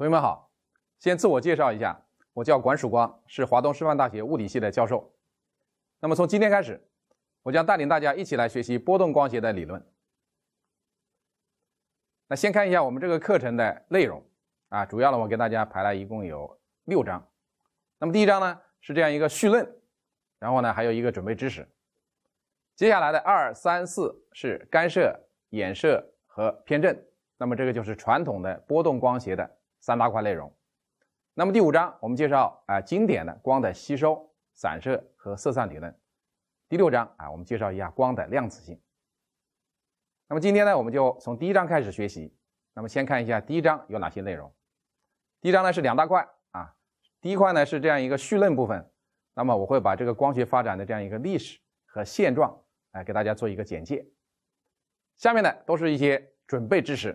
朋友们好，先自我介绍一下，我叫管曙光，是华东师范大学物理系的教授。那么从今天开始，我将带领大家一起来学习波动光学的理论。那先看一下我们这个课程的内容啊，主要呢我给大家排了一共有六章。那么第一章呢是这样一个绪论，然后呢还有一个准备知识。接下来的二三四是干涉、衍射和偏振，那么这个就是传统的波动光学的。三大块内容。那么第五章我们介绍啊经典的光的吸收、散射和色散理论。第六章啊我们介绍一下光的量子性。那么今天呢我们就从第一章开始学习。那么先看一下第一章有哪些内容。第一章呢是两大块啊，第一块呢是这样一个绪论部分。那么我会把这个光学发展的这样一个历史和现状来给大家做一个简介。下面呢都是一些准备知识，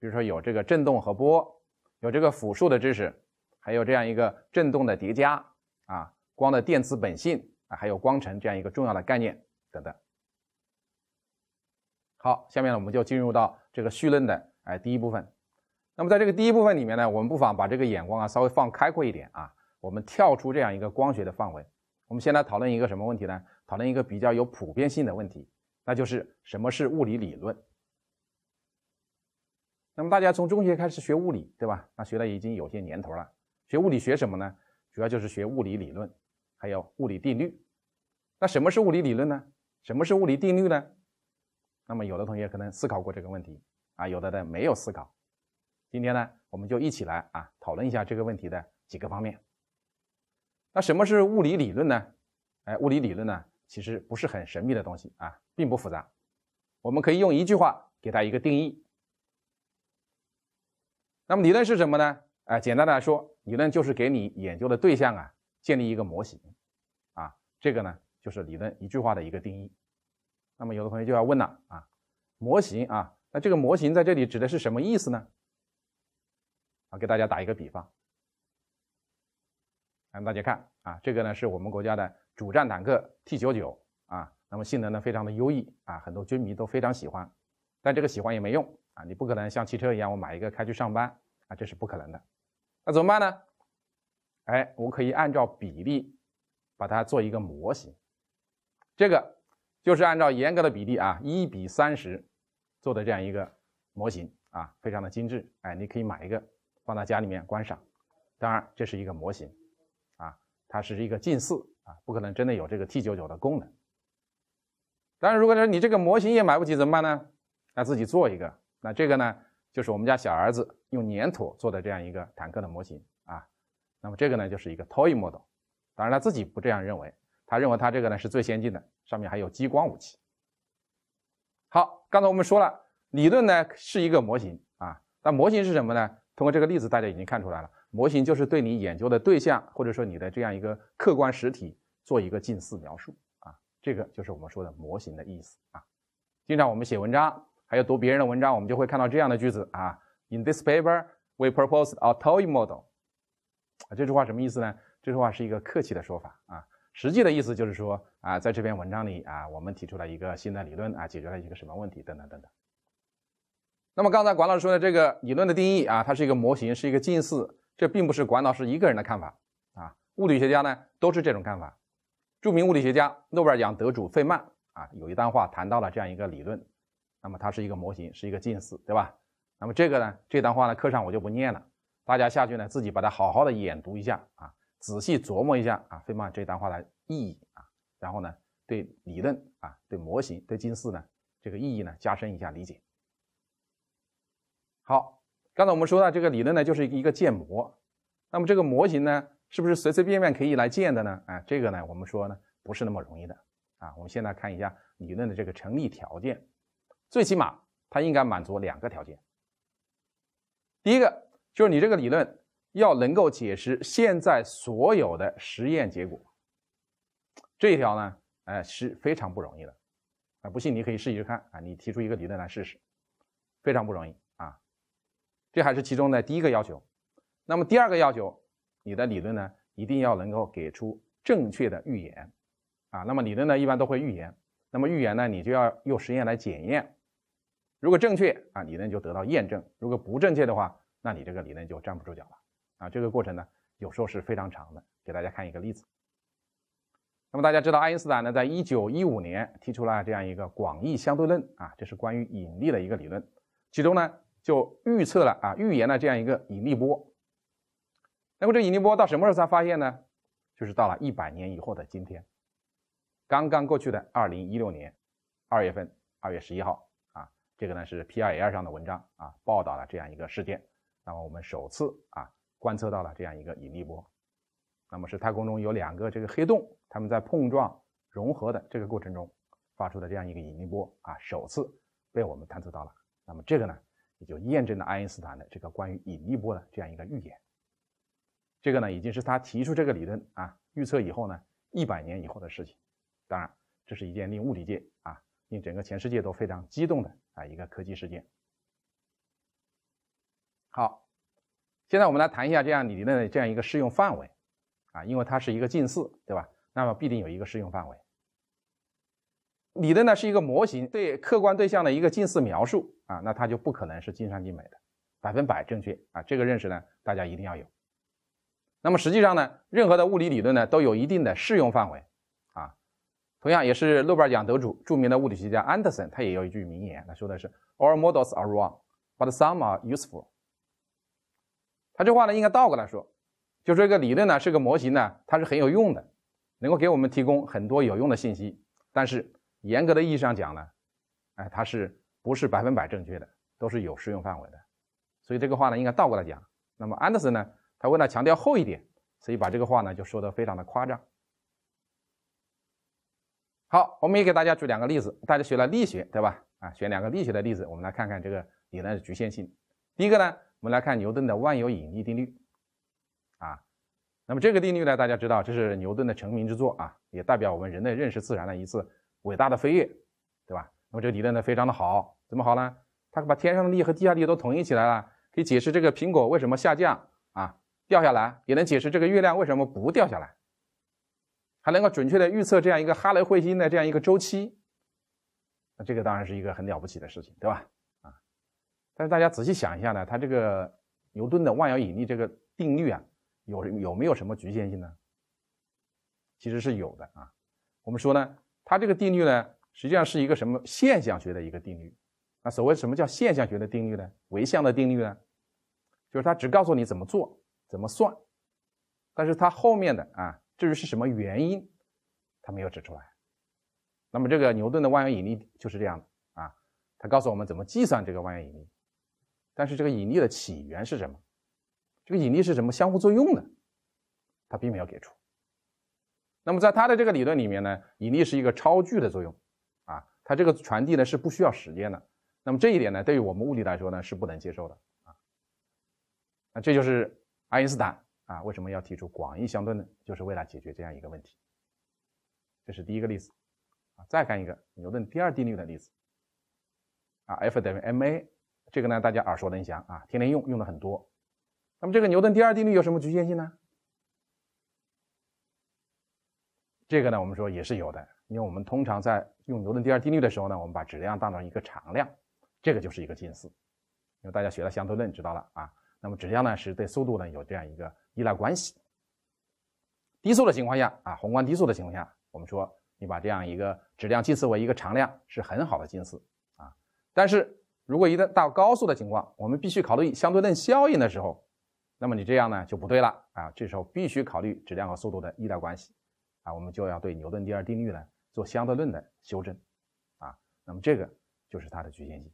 比如说有这个振动和波。有这个复数的知识，还有这样一个振动的叠加啊，光的电磁本性啊，还有光程这样一个重要的概念等等。好，下面呢我们就进入到这个绪论的哎第一部分。那么在这个第一部分里面呢，我们不妨把这个眼光啊稍微放开阔一点啊，我们跳出这样一个光学的范围，我们先来讨论一个什么问题呢？讨论一个比较有普遍性的问题，那就是什么是物理理论？那么大家从中学开始学物理，对吧？那学了已经有些年头了。学物理学什么呢？主要就是学物理理论，还有物理定律。那什么是物理理论呢？什么是物理定律呢？那么有的同学可能思考过这个问题啊，有的呢没有思考。今天呢，我们就一起来啊讨论一下这个问题的几个方面。那什么是物理理论呢？哎，物理理论呢其实不是很神秘的东西啊，并不复杂。我们可以用一句话给它一个定义。那么理论是什么呢？哎，简单的来说，理论就是给你研究的对象啊，建立一个模型啊，这个呢就是理论一句话的一个定义。那么有的同学就要问了啊，模型啊，那这个模型在这里指的是什么意思呢？啊，给大家打一个比方，让大家看啊，这个呢是我们国家的主战坦克 T 九九啊，那么性能呢非常的优异啊，很多军迷都非常喜欢，但这个喜欢也没用。啊，你不可能像汽车一样，我买一个开去上班啊，这是不可能的。那怎么办呢？哎，我可以按照比例把它做一个模型。这个就是按照严格的比例啊，一比三十做的这样一个模型啊，非常的精致。哎，你可以买一个放在家里面观赏。当然，这是一个模型啊，它是一个近似啊，不可能真的有这个 T 九九的功能。当然，如果说你这个模型也买不起怎么办呢？那自己做一个。那这个呢，就是我们家小儿子用粘土做的这样一个坦克的模型啊。那么这个呢，就是一个 toy model。当然他自己不这样认为，他认为他这个呢是最先进的，上面还有激光武器。好，刚才我们说了，理论呢是一个模型啊。那模型是什么呢？通过这个例子，大家已经看出来了，模型就是对你研究的对象，或者说你的这样一个客观实体做一个近似描述啊。这个就是我们说的模型的意思啊。经常我们写文章。还有读别人的文章，我们就会看到这样的句子啊。In this paper, we propose a toy model。啊，这句话什么意思呢？这句话是一个客气的说法啊，实际的意思就是说啊，在这篇文章里啊，我们提出了一个新的理论啊，解决了一个什么问题等等等等。那么刚才管老师说的这个理论的定义啊，它是一个模型，是一个近似，这并不是管老师一个人的看法啊。物理学家呢都是这种看法。著名物理学家、诺贝尔奖得主费曼啊，有一段话谈到了这样一个理论。那么它是一个模型，是一个近似，对吧？那么这个呢，这段话呢，课上我就不念了，大家下去呢自己把它好好的研读一下啊，仔细琢磨一下啊，费曼这段话的意义啊，然后呢，对理论啊，对模型、对近似呢，这个意义呢，加深一下理解。好，刚才我们说到这个理论呢，就是一个建模，那么这个模型呢，是不是随随便便可以来建的呢？啊，这个呢，我们说呢，不是那么容易的啊。我们现在看一下理论的这个成立条件。最起码，它应该满足两个条件。第一个就是你这个理论要能够解释现在所有的实验结果。这一条呢，哎，是非常不容易的。啊，不信你可以试一试看啊，你提出一个理论来试试，非常不容易啊。这还是其中的第一个要求。那么第二个要求，你的理论呢，一定要能够给出正确的预言。啊，那么理论呢，一般都会预言。那么预言呢，你就要用实验来检验。如果正确啊，理论就得到验证；如果不正确的话，那你这个理论就站不住脚了啊。这个过程呢，有时候是非常长的。给大家看一个例子。那么大家知道，爱因斯坦呢，在1915年提出了这样一个广义相对论啊，这是关于引力的一个理论，其中呢就预测了啊，预言了这样一个引力波。那么这引力波到什么时候才发现呢？就是到了一百年以后的今天，刚刚过去的2016年2月份，2月11号。这个呢是 PRL 上的文章啊，报道了这样一个事件。那么我们首次啊观测到了这样一个引力波，那么是太空中有两个这个黑洞，它们在碰撞融合的这个过程中发出的这样一个引力波啊，首次被我们探测到了。那么这个呢也就验证了爱因斯坦的这个关于引力波的这样一个预言。这个呢已经是他提出这个理论啊预测以后呢一百年以后的事情。当然，这是一件令物理界啊令整个全世界都非常激动的。啊，一个科技事件。好，现在我们来谈一下这样理论的这样一个适用范围，啊，因为它是一个近似，对吧？那么必定有一个适用范围。理论呢是一个模型，对客观对象的一个近似描述，啊，那它就不可能是尽善尽美的，百分百正确，啊，这个认识呢大家一定要有。那么实际上呢，任何的物理理论呢都有一定的适用范围。同样也是诺贝尔奖得主、著名的物理学家安德森，他也有一句名言，他说的是：“All models are wrong, but some are useful。”他这话呢，应该倒过来说，就说这个理论呢，是个模型呢，它是很有用的，能够给我们提供很多有用的信息。但是严格的意义上讲呢，哎，它是不是百分百正确的，都是有适用范围的。所以这个话呢，应该倒过来讲。那么安德森呢，他为了强调后一点，所以把这个话呢，就说得非常的夸张。好，我们也给大家举两个例子。大家学了力学，对吧？啊，选两个力学的例子，我们来看看这个理论的局限性。第一个呢，我们来看牛顿的万有引力定律。啊，那么这个定律呢，大家知道，这是牛顿的成名之作啊，也代表我们人类认识自然的一次伟大的飞跃，对吧？那么这个理论呢，非常的好，怎么好呢？它把天上的力和地下的力都统一起来了，可以解释这个苹果为什么下降啊，掉下来，也能解释这个月亮为什么不掉下来。还能够准确的预测这样一个哈雷彗星的这样一个周期，那这个当然是一个很了不起的事情，对吧？啊，但是大家仔细想一下呢，它这个牛顿的万有引力这个定律啊，有有没有什么局限性呢？其实是有的啊。我们说呢，它这个定律呢，实际上是一个什么现象学的一个定律？那所谓什么叫现象学的定律呢？唯象的定律呢？就是它只告诉你怎么做、怎么算，但是它后面的啊。至于是什么原因，他没有指出来。那么这个牛顿的万有引力就是这样的啊，他告诉我们怎么计算这个万有引力，但是这个引力的起源是什么？这个引力是怎么相互作用的？他并没有给出。那么在他的这个理论里面呢，引力是一个超距的作用啊，它这个传递呢是不需要时间的。那么这一点呢，对于我们物理来说呢是不能接受的啊。那这就是爱因斯坦。啊，为什么要提出广义相对论？就是为了解决这样一个问题。这是第一个例子啊。再看一个牛顿第二定律的例子啊，F 等于 ma，这个呢大家耳熟能详啊，天天用，用的很多。那么这个牛顿第二定律有什么局限性呢？这个呢我们说也是有的，因为我们通常在用牛顿第二定律的时候呢，我们把质量当成一个常量，这个就是一个近似，因为大家学了相对论知道了啊。那么质量呢是对速度呢有这样一个依赖关系。低速的情况下啊，宏观低速的情况下，我们说你把这样一个质量近似为一个常量是很好的近似啊。但是如果一旦到高速的情况，我们必须考虑相对论效应的时候，那么你这样呢就不对了啊。这时候必须考虑质量和速度的依赖关系啊，我们就要对牛顿第二定律呢做相对论的修正啊。那么这个就是它的局限性。